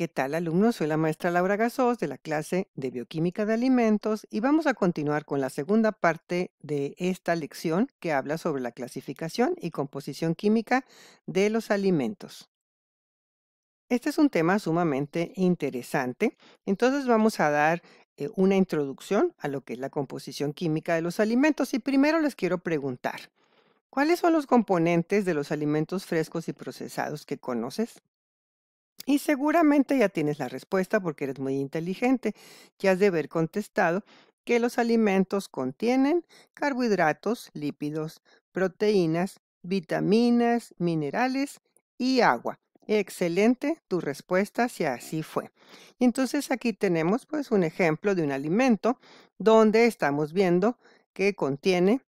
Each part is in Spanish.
¿Qué tal alumnos? Soy la maestra Laura Gasos de la clase de Bioquímica de Alimentos y vamos a continuar con la segunda parte de esta lección que habla sobre la clasificación y composición química de los alimentos. Este es un tema sumamente interesante, entonces vamos a dar eh, una introducción a lo que es la composición química de los alimentos y primero les quiero preguntar, ¿cuáles son los componentes de los alimentos frescos y procesados que conoces? Y seguramente ya tienes la respuesta porque eres muy inteligente. Ya has de haber contestado que los alimentos contienen carbohidratos, lípidos, proteínas, vitaminas, minerales y agua. Excelente tu respuesta si así fue. Y entonces aquí tenemos pues un ejemplo de un alimento donde estamos viendo que contiene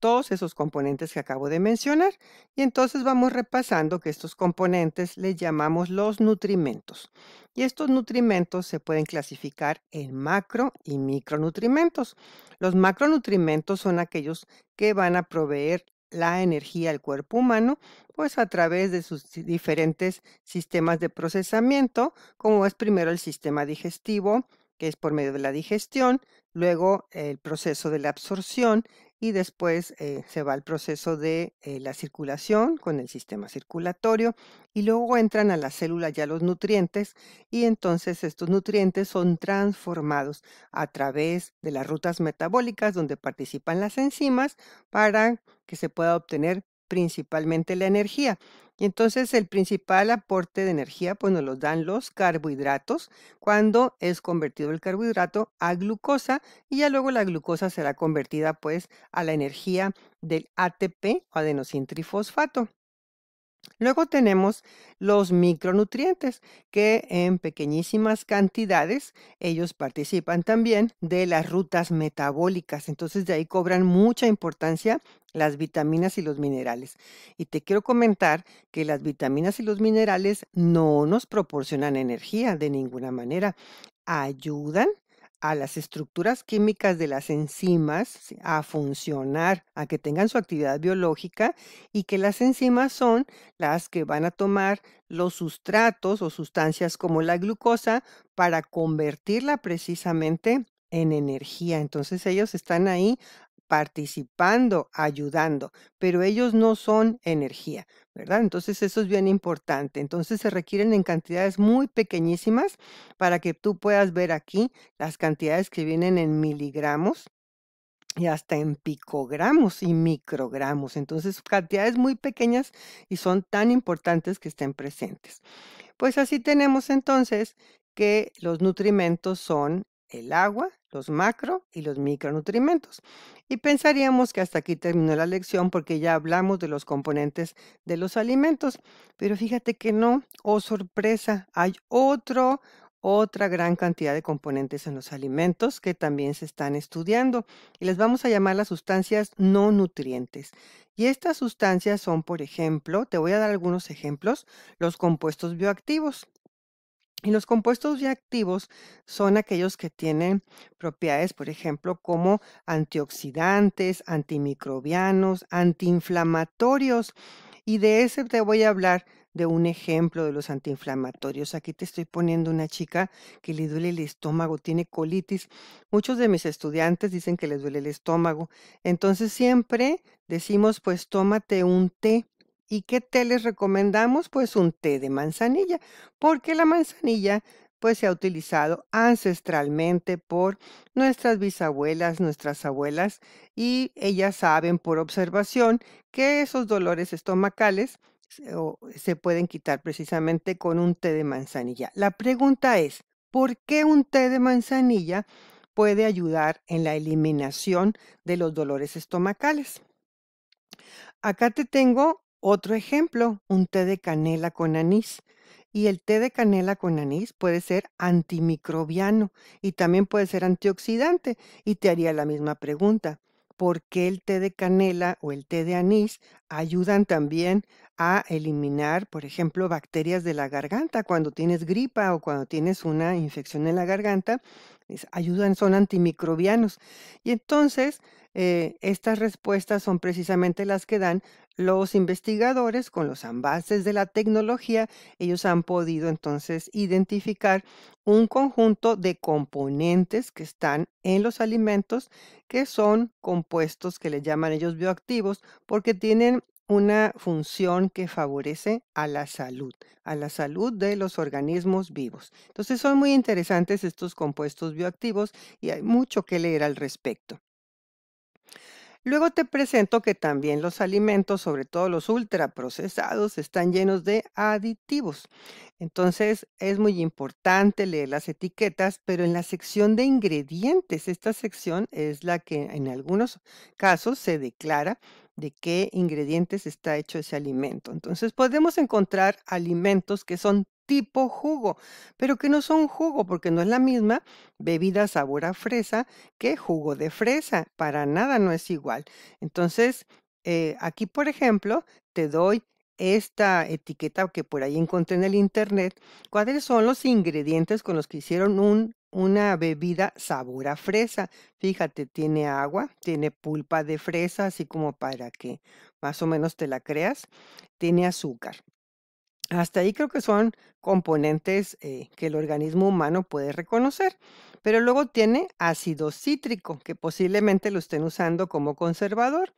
todos esos componentes que acabo de mencionar y entonces vamos repasando que estos componentes les llamamos los nutrimentos y estos nutrimentos se pueden clasificar en macro y micronutrimentos. Los macronutrimentos son aquellos que van a proveer la energía al cuerpo humano, pues a través de sus diferentes sistemas de procesamiento, como es primero el sistema digestivo, que es por medio de la digestión, luego el proceso de la absorción, y después eh, se va al proceso de eh, la circulación con el sistema circulatorio y luego entran a la célula ya los nutrientes y entonces estos nutrientes son transformados a través de las rutas metabólicas donde participan las enzimas para que se pueda obtener principalmente la energía. Y entonces el principal aporte de energía pues nos lo dan los carbohidratos cuando es convertido el carbohidrato a glucosa y ya luego la glucosa será convertida pues a la energía del ATP o adenosintrifosfato. Luego tenemos los micronutrientes, que en pequeñísimas cantidades ellos participan también de las rutas metabólicas. Entonces de ahí cobran mucha importancia las vitaminas y los minerales. Y te quiero comentar que las vitaminas y los minerales no nos proporcionan energía de ninguna manera. Ayudan a las estructuras químicas de las enzimas a funcionar, a que tengan su actividad biológica y que las enzimas son las que van a tomar los sustratos o sustancias como la glucosa para convertirla precisamente en energía. Entonces ellos están ahí participando, ayudando, pero ellos no son energía. Entonces eso es bien importante. Entonces se requieren en cantidades muy pequeñísimas para que tú puedas ver aquí las cantidades que vienen en miligramos y hasta en picogramos y microgramos. Entonces cantidades muy pequeñas y son tan importantes que estén presentes. Pues así tenemos entonces que los nutrimentos son el agua, los macro y los micronutrimentos. Y pensaríamos que hasta aquí terminó la lección porque ya hablamos de los componentes de los alimentos, pero fíjate que no, oh sorpresa, hay otro, otra gran cantidad de componentes en los alimentos que también se están estudiando y les vamos a llamar las sustancias no nutrientes. Y estas sustancias son, por ejemplo, te voy a dar algunos ejemplos, los compuestos bioactivos, y los compuestos bioactivos son aquellos que tienen propiedades, por ejemplo, como antioxidantes, antimicrobianos, antiinflamatorios. Y de ese te voy a hablar de un ejemplo de los antiinflamatorios. Aquí te estoy poniendo una chica que le duele el estómago, tiene colitis. Muchos de mis estudiantes dicen que les duele el estómago. Entonces siempre decimos, pues tómate un té. ¿Y qué té les recomendamos? Pues un té de manzanilla, porque la manzanilla pues se ha utilizado ancestralmente por nuestras bisabuelas, nuestras abuelas, y ellas saben por observación que esos dolores estomacales se, se pueden quitar precisamente con un té de manzanilla. La pregunta es, ¿por qué un té de manzanilla puede ayudar en la eliminación de los dolores estomacales? Acá te tengo otro ejemplo, un té de canela con anís. Y el té de canela con anís puede ser antimicrobiano y también puede ser antioxidante. Y te haría la misma pregunta. ¿Por qué el té de canela o el té de anís ayudan también a eliminar, por ejemplo, bacterias de la garganta cuando tienes gripa o cuando tienes una infección en la garganta? ayudan, son antimicrobianos. Y entonces, eh, estas respuestas son precisamente las que dan los investigadores, con los avances de la tecnología, ellos han podido entonces identificar un conjunto de componentes que están en los alimentos, que son compuestos que le llaman ellos bioactivos, porque tienen una función que favorece a la salud, a la salud de los organismos vivos. Entonces son muy interesantes estos compuestos bioactivos y hay mucho que leer al respecto. Luego te presento que también los alimentos, sobre todo los ultraprocesados, están llenos de aditivos. Entonces es muy importante leer las etiquetas, pero en la sección de ingredientes, esta sección es la que en algunos casos se declara de qué ingredientes está hecho ese alimento. Entonces podemos encontrar alimentos que son tipo jugo, pero que no son jugo porque no es la misma bebida sabor a fresa que jugo de fresa, para nada no es igual. Entonces, eh, aquí por ejemplo, te doy esta etiqueta que por ahí encontré en el internet, cuáles son los ingredientes con los que hicieron un, una bebida sabor a fresa. Fíjate, tiene agua, tiene pulpa de fresa, así como para que más o menos te la creas, tiene azúcar. Hasta ahí creo que son componentes eh, que el organismo humano puede reconocer, pero luego tiene ácido cítrico, que posiblemente lo estén usando como conservador.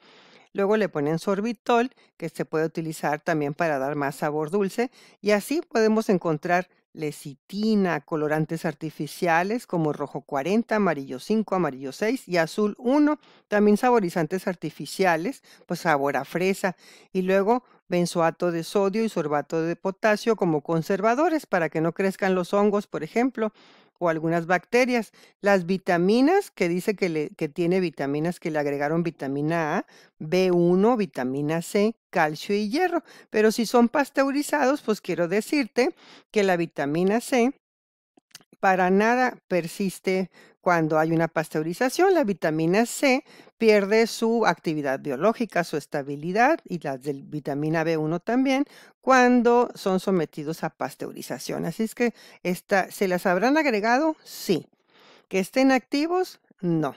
Luego le ponen sorbitol, que se puede utilizar también para dar más sabor dulce, y así podemos encontrar lecitina, colorantes artificiales como rojo 40, amarillo 5, amarillo 6 y azul 1, también saborizantes artificiales, pues sabor a fresa, y luego benzoato de sodio y sorbato de potasio como conservadores para que no crezcan los hongos, por ejemplo, o algunas bacterias. Las vitaminas, que dice que, que tiene vitaminas que le agregaron vitamina A, B1, vitamina C, calcio y hierro. Pero si son pasteurizados, pues quiero decirte que la vitamina C para nada persiste cuando hay una pasteurización. La vitamina C pierde su actividad biológica, su estabilidad y la del vitamina B1 también cuando son sometidos a pasteurización. Así es que ¿se las habrán agregado? Sí. ¿Que estén activos? No.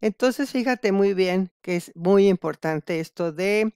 Entonces fíjate muy bien que es muy importante esto de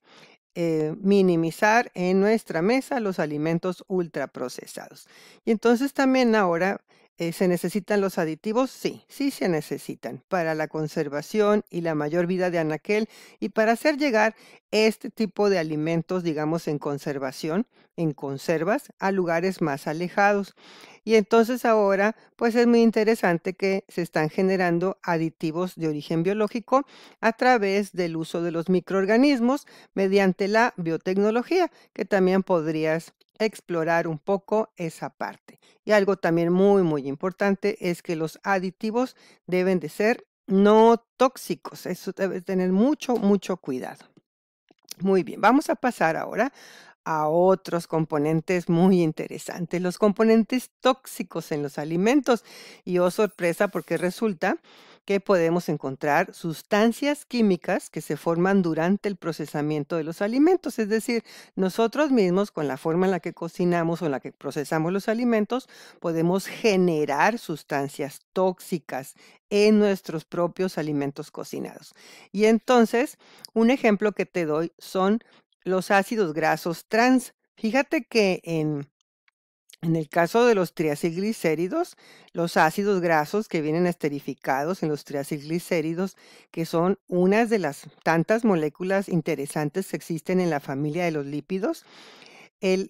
eh, minimizar en nuestra mesa los alimentos ultraprocesados. Y entonces también ahora eh, ¿Se necesitan los aditivos? Sí, sí se necesitan para la conservación y la mayor vida de anaquel y para hacer llegar este tipo de alimentos, digamos, en conservación, en conservas, a lugares más alejados. Y entonces ahora, pues es muy interesante que se están generando aditivos de origen biológico a través del uso de los microorganismos mediante la biotecnología, que también podrías explorar un poco esa parte. Y algo también muy, muy importante es que los aditivos deben de ser no tóxicos. Eso debe tener mucho, mucho cuidado. Muy bien, vamos a pasar ahora a otros componentes muy interesantes, los componentes tóxicos en los alimentos. Y oh sorpresa, porque resulta que podemos encontrar sustancias químicas que se forman durante el procesamiento de los alimentos. Es decir, nosotros mismos, con la forma en la que cocinamos o en la que procesamos los alimentos, podemos generar sustancias tóxicas en nuestros propios alimentos cocinados. Y entonces, un ejemplo que te doy son los ácidos grasos trans. Fíjate que en en el caso de los triacilglicéridos, los ácidos grasos que vienen esterificados en los triacilglicéridos, que son unas de las tantas moléculas interesantes que existen en la familia de los lípidos,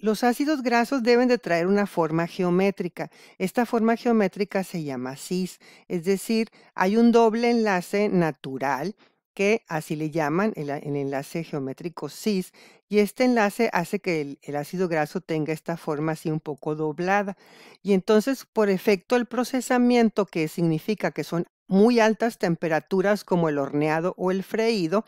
los ácidos grasos deben de traer una forma geométrica. Esta forma geométrica se llama cis, es decir, hay un doble enlace natural que así le llaman el, enlace geométrico cis, y este enlace hace que el, el, ácido graso tenga esta forma así un poco doblada. Y entonces, por efecto, el procesamiento que significa que son muy altas temperaturas como el horneado o el freído,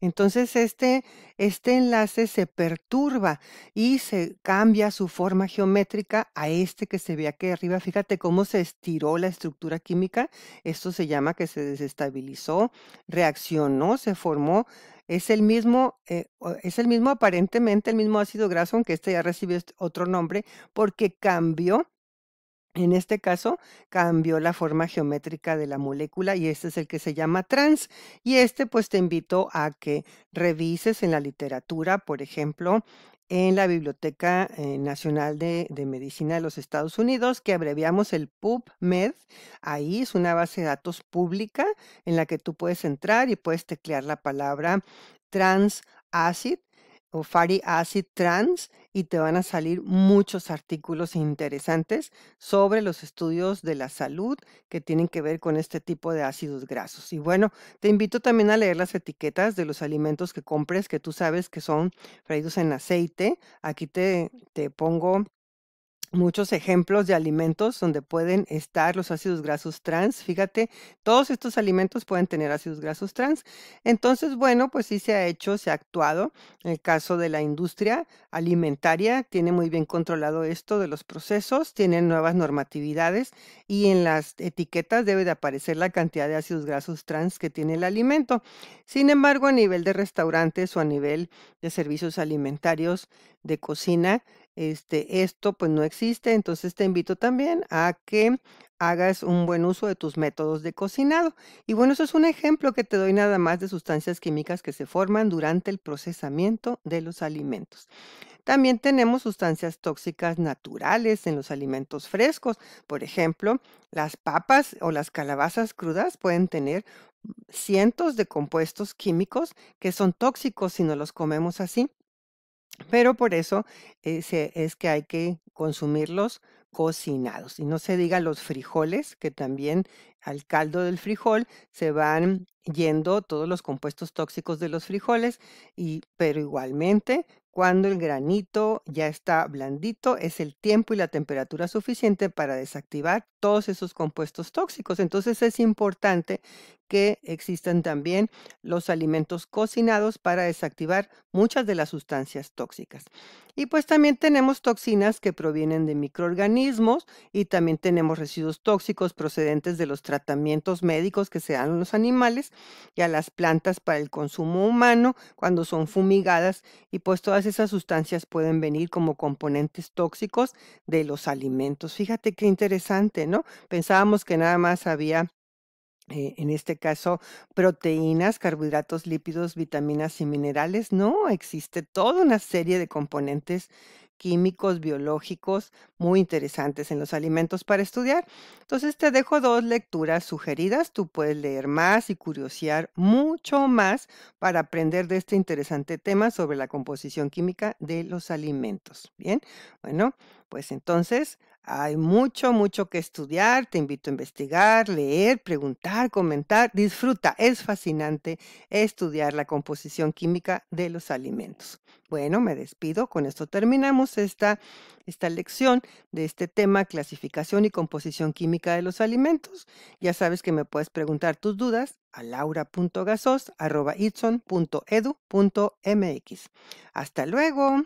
entonces este, este enlace se perturba y se cambia su forma geométrica a este que se ve aquí arriba. Fíjate cómo se estiró la estructura química. Esto se llama que se desestabilizó, reaccionó, se formó es el mismo, eh, es el mismo aparentemente el mismo ácido graso, aunque este ya recibió este otro nombre, porque cambió en este caso, cambió la forma geométrica de la molécula y este es el que se llama trans. Y este pues te invito a que revises en la literatura, por ejemplo, en la Biblioteca eh, Nacional de, Medicina de los Estados Unidos, que abreviamos el PubMed. Ahí es una base de datos pública en la que tú puedes entrar y puedes teclear la palabra trans acid o fari acid trans y te van a salir muchos artículos interesantes sobre los estudios de la salud que tienen que ver con este tipo de ácidos grasos. Y bueno, te invito también a leer las etiquetas de los alimentos que compres que tú sabes que son freídos en aceite. Aquí te, te pongo muchos ejemplos de alimentos donde pueden estar los ácidos grasos trans. Fíjate, todos estos alimentos pueden tener ácidos grasos trans. Entonces, bueno, pues sí se ha hecho, se ha actuado. En el caso de la industria alimentaria, tiene muy bien controlado esto de los procesos, tienen nuevas normatividades y en las etiquetas debe de aparecer la cantidad de ácidos grasos trans que tiene el alimento. Sin embargo, a nivel de restaurantes o a nivel de servicios alimentarios de cocina, este, esto pues no existe, entonces te invito también a que hagas un buen uso de tus métodos de cocinado. Y bueno, eso es un ejemplo que te doy nada más de sustancias químicas que se forman durante el procesamiento de los alimentos. También tenemos sustancias tóxicas naturales en los alimentos frescos. Por ejemplo, las papas o las calabazas crudas pueden tener cientos de compuestos químicos que son tóxicos si no los comemos así. Pero por eso eh, es que hay que consumirlos cocinados. Y no se diga los frijoles, que también al caldo del frijol se van yendo todos los compuestos tóxicos de los frijoles, y, pero igualmente cuando el granito ya está blandito, es el tiempo y la temperatura suficiente para desactivar todos esos compuestos tóxicos. Entonces es importante que existen también los alimentos cocinados para desactivar muchas de las sustancias tóxicas. Y pues también tenemos toxinas que provienen de microorganismos y también tenemos residuos tóxicos procedentes de los tratamientos médicos que se dan a los animales y a las plantas para el consumo humano cuando son fumigadas y pues todas esas sustancias pueden venir como componentes tóxicos de los alimentos. Fíjate qué interesante, ¿no? Pensábamos que nada más había eh, en este caso, proteínas, carbohidratos, lípidos, vitaminas y minerales. No, existe toda una serie de componentes químicos, biológicos, muy interesantes en los alimentos para estudiar. Entonces te dejo dos lecturas sugeridas. Tú puedes leer más y curiosear mucho más para aprender de este interesante tema sobre la composición química de los alimentos. Bien, bueno, pues entonces hay mucho, mucho que estudiar. Te invito a investigar, leer, preguntar, comentar. Disfruta. Es fascinante estudiar la composición química de los alimentos. Bueno, me despido. Con esto terminamos esta, esta lección de este tema, clasificación y composición química de los alimentos. Ya sabes que me puedes preguntar tus dudas a laura.gasos.itson.edu.mx. Hasta luego.